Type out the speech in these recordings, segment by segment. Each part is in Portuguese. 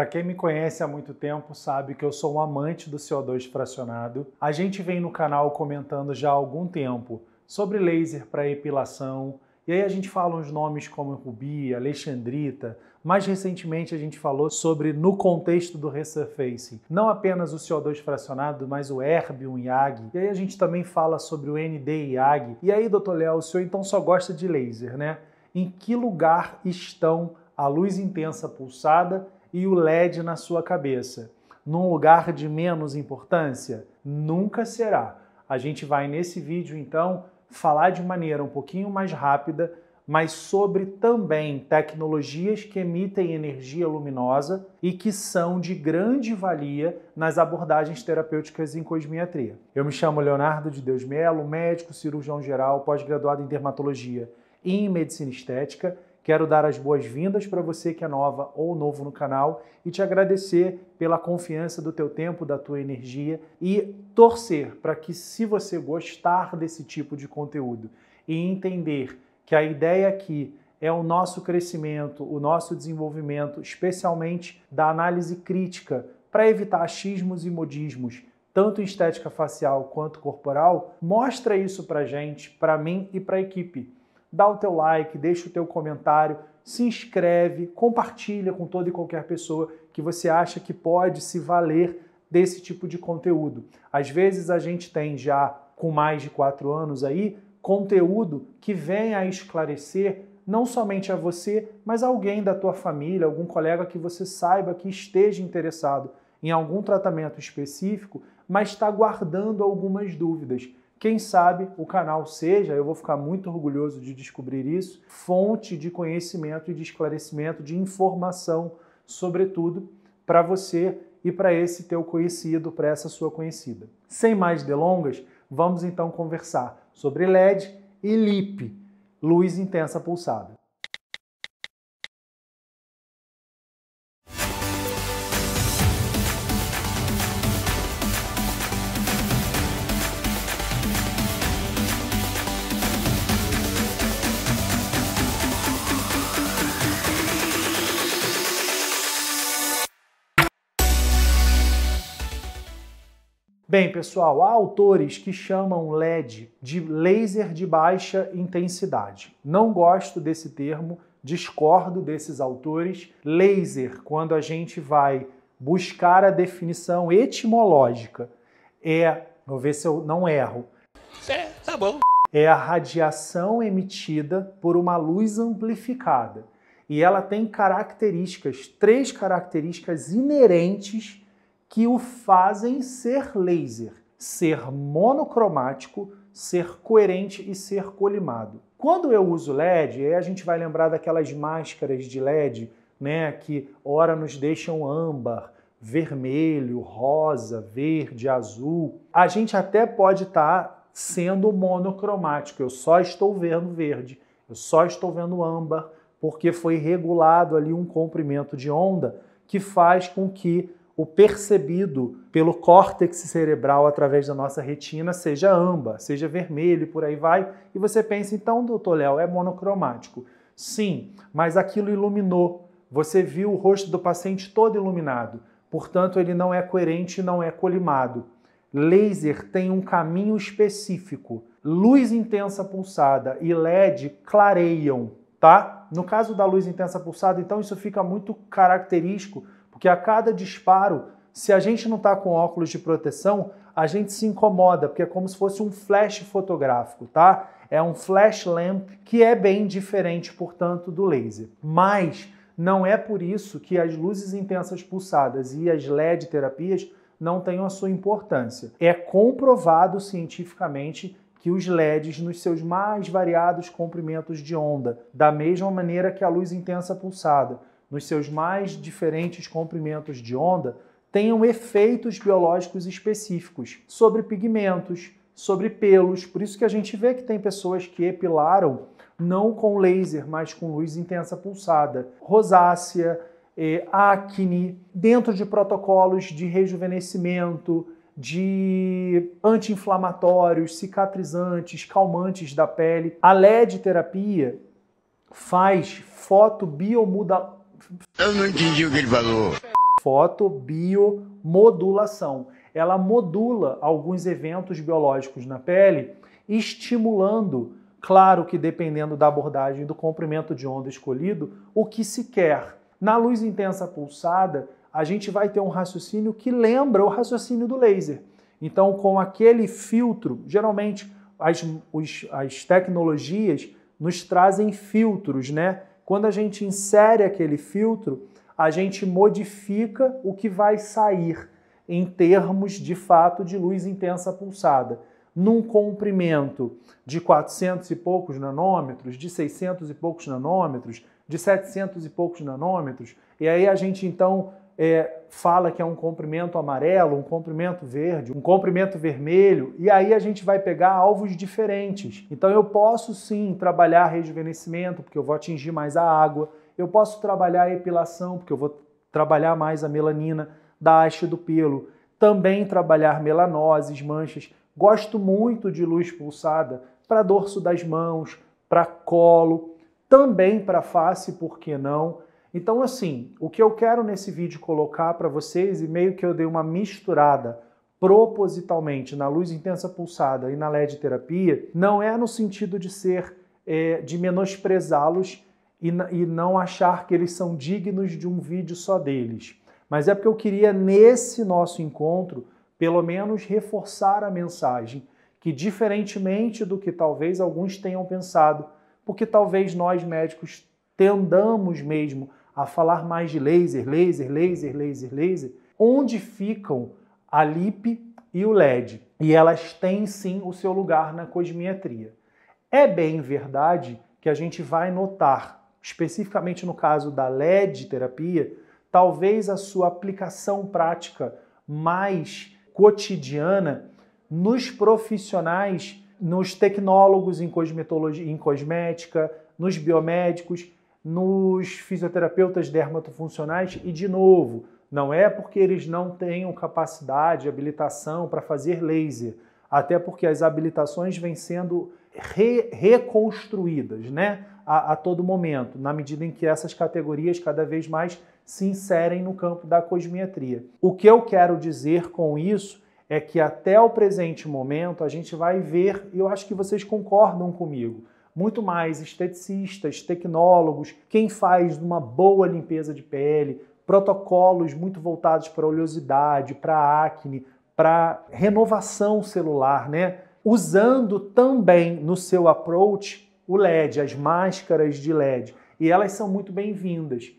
Para quem me conhece há muito tempo, sabe que eu sou um amante do CO2 fracionado. A gente vem no canal comentando já há algum tempo sobre laser para epilação. E aí a gente fala uns nomes como Rubi, Alexandrita. Mais recentemente a gente falou sobre, no contexto do resurfacing, não apenas o CO2 fracionado, mas o Erbium IAG. E aí a gente também fala sobre o nd E aí, doutor Léo, o senhor então só gosta de laser, né? Em que lugar estão a luz intensa pulsada e o LED na sua cabeça. Num lugar de menos importância? Nunca será. A gente vai nesse vídeo então falar de maneira um pouquinho mais rápida, mas sobre também tecnologias que emitem energia luminosa e que são de grande valia nas abordagens terapêuticas em cosmiatria. Eu me chamo Leonardo de Deus Melo, médico cirurgião geral, pós-graduado em dermatologia e em medicina estética Quero dar as boas-vindas para você que é nova ou novo no canal e te agradecer pela confiança do teu tempo, da tua energia e torcer para que se você gostar desse tipo de conteúdo e entender que a ideia aqui é o nosso crescimento, o nosso desenvolvimento, especialmente da análise crítica, para evitar achismos e modismos, tanto em estética facial quanto corporal, mostra isso para gente, para mim e para a equipe dá o teu like, deixa o teu comentário, se inscreve, compartilha com toda e qualquer pessoa que você acha que pode se valer desse tipo de conteúdo. Às vezes a gente tem já com mais de quatro anos aí conteúdo que vem a esclarecer não somente a você, mas alguém da tua família, algum colega que você saiba que esteja interessado em algum tratamento específico, mas está guardando algumas dúvidas. Quem sabe o canal seja, eu vou ficar muito orgulhoso de descobrir isso, fonte de conhecimento e de esclarecimento, de informação, sobretudo para você e para esse teu conhecido, para essa sua conhecida. Sem mais delongas, vamos então conversar sobre LED e LIP, luz intensa pulsada. Bem, pessoal, há autores que chamam LED de laser de baixa intensidade. Não gosto desse termo, discordo desses autores. Laser, quando a gente vai buscar a definição etimológica, é, vou ver se eu não erro. É, tá bom. É a radiação emitida por uma luz amplificada. E ela tem características, três características inerentes que o fazem ser laser, ser monocromático, ser coerente e ser colimado. Quando eu uso LED, a gente vai lembrar daquelas máscaras de LED, né, que ora nos deixam âmbar, vermelho, rosa, verde, azul. A gente até pode estar tá sendo monocromático. Eu só estou vendo verde, eu só estou vendo âmbar, porque foi regulado ali um comprimento de onda que faz com que o percebido pelo córtex cerebral através da nossa retina seja amba, seja vermelho, por aí vai. E você pensa, então, doutor Léo, é monocromático. Sim, mas aquilo iluminou. Você viu o rosto do paciente todo iluminado. Portanto, ele não é coerente, não é colimado. Laser tem um caminho específico. Luz intensa pulsada e LED clareiam, tá? No caso da luz intensa pulsada, então isso fica muito característico que a cada disparo, se a gente não está com óculos de proteção, a gente se incomoda, porque é como se fosse um flash fotográfico, tá? É um flash lamp que é bem diferente, portanto, do laser. Mas não é por isso que as luzes intensas pulsadas e as LED terapias não tenham a sua importância. É comprovado cientificamente que os LEDs, nos seus mais variados comprimentos de onda, da mesma maneira que a luz intensa pulsada, nos seus mais diferentes comprimentos de onda, tenham efeitos biológicos específicos sobre pigmentos, sobre pelos. Por isso que a gente vê que tem pessoas que epilaram não com laser, mas com luz intensa pulsada, rosácea, eh, acne, dentro de protocolos de rejuvenescimento, de anti-inflamatórios, cicatrizantes, calmantes da pele. A LED terapia faz fotobiomodulação eu não entendi o que ele falou. Fotobiomodulação. Ela modula alguns eventos biológicos na pele, estimulando, claro que dependendo da abordagem do comprimento de onda escolhido, o que se quer. Na luz intensa pulsada, a gente vai ter um raciocínio que lembra o raciocínio do laser. Então, com aquele filtro, geralmente as, os, as tecnologias nos trazem filtros, né? Quando a gente insere aquele filtro, a gente modifica o que vai sair em termos de fato de luz intensa pulsada. Num comprimento de 400 e poucos nanômetros, de 600 e poucos nanômetros, de 700 e poucos nanômetros, e aí a gente então é, fala que é um comprimento amarelo, um comprimento verde, um comprimento vermelho, e aí a gente vai pegar alvos diferentes. Então eu posso sim trabalhar rejuvenescimento, porque eu vou atingir mais a água, eu posso trabalhar a epilação, porque eu vou trabalhar mais a melanina da haste do pelo, também trabalhar melanoses, manchas. Gosto muito de luz pulsada para dorso das mãos, para colo, também para face, por que não? Então, assim, o que eu quero nesse vídeo colocar para vocês, e meio que eu dei uma misturada propositalmente na luz intensa pulsada e na LED terapia, não é no sentido de ser, é, de menosprezá-los e, e não achar que eles são dignos de um vídeo só deles. Mas é porque eu queria, nesse nosso encontro, pelo menos reforçar a mensagem que, diferentemente do que talvez alguns tenham pensado, porque talvez nós médicos tendamos mesmo a falar mais de laser, laser, laser, laser, laser, onde ficam a LIP e o LED. E elas têm sim o seu lugar na cosmetria. É bem verdade que a gente vai notar, especificamente no caso da LED terapia, talvez a sua aplicação prática mais cotidiana nos profissionais, nos tecnólogos em cosmetologia, em cosmética, nos biomédicos, nos fisioterapeutas dermatofuncionais e de novo, não é porque eles não tenham capacidade, habilitação para fazer laser, até porque as habilitações vêm sendo re reconstruídas, né? A, a, todo momento, na medida em que essas categorias cada vez mais se inserem no campo da cosmetria. O que eu quero dizer com isso é que até o presente momento a gente vai ver, e eu acho que vocês concordam comigo, muito mais esteticistas, tecnólogos, quem faz uma boa limpeza de pele, protocolos muito voltados para oleosidade, para acne, para renovação celular, né? Usando também no seu approach o LED, as máscaras de LED, e elas são muito bem-vindas.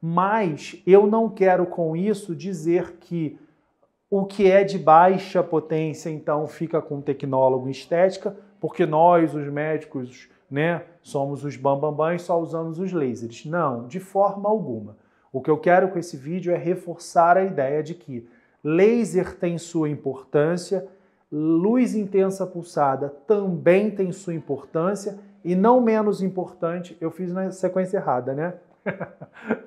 Mas eu não quero com isso dizer que o que é de baixa potência então fica com tecnólogo em estética, porque nós, os médicos, né? Somos os bambambãs, só usamos os lasers. Não, de forma alguma. O que eu quero com esse vídeo é reforçar a ideia de que laser tem sua importância, luz intensa pulsada também tem sua importância e não menos importante, eu fiz na sequência errada, né?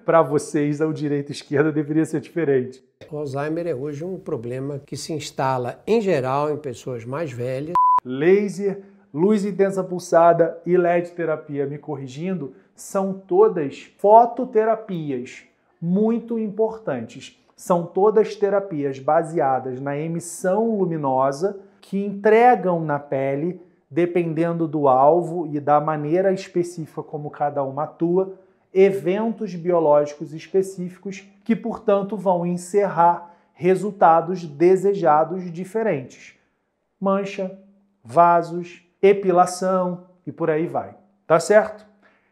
para vocês, ao direito e esquerda deveria ser diferente. O Alzheimer é hoje um problema que se instala em geral em pessoas mais velhas. Laser luz intensa pulsada e LED terapia, me corrigindo, são todas fototerapias muito importantes. São todas terapias baseadas na emissão luminosa que entregam na pele, dependendo do alvo e da maneira específica como cada uma atua, eventos biológicos específicos que, portanto, vão encerrar resultados desejados diferentes. Mancha, vasos, epilação e por aí vai. Tá certo?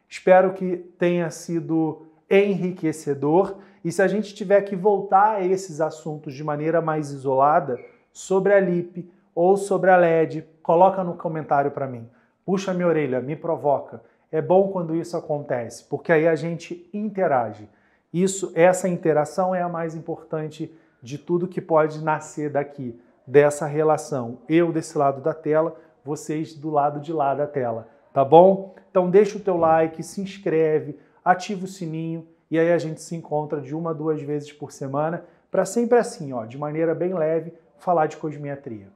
Espero que tenha sido enriquecedor. E se a gente tiver que voltar a esses assuntos de maneira mais isolada, sobre a LIP ou sobre a LED, coloca no comentário para mim. Puxa minha orelha, me provoca. É bom quando isso acontece, porque aí a gente interage. Isso, essa interação é a mais importante de tudo que pode nascer daqui, dessa relação, eu desse lado da tela vocês do lado de lá da tela, tá bom? Então deixa o teu like, se inscreve, ativa o sininho e aí a gente se encontra de uma a duas vezes por semana para sempre assim, ó, de maneira bem leve, falar de cosmiatria.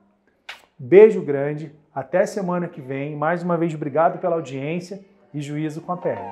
Beijo grande, até semana que vem. Mais uma vez, obrigado pela audiência e juízo com a pele.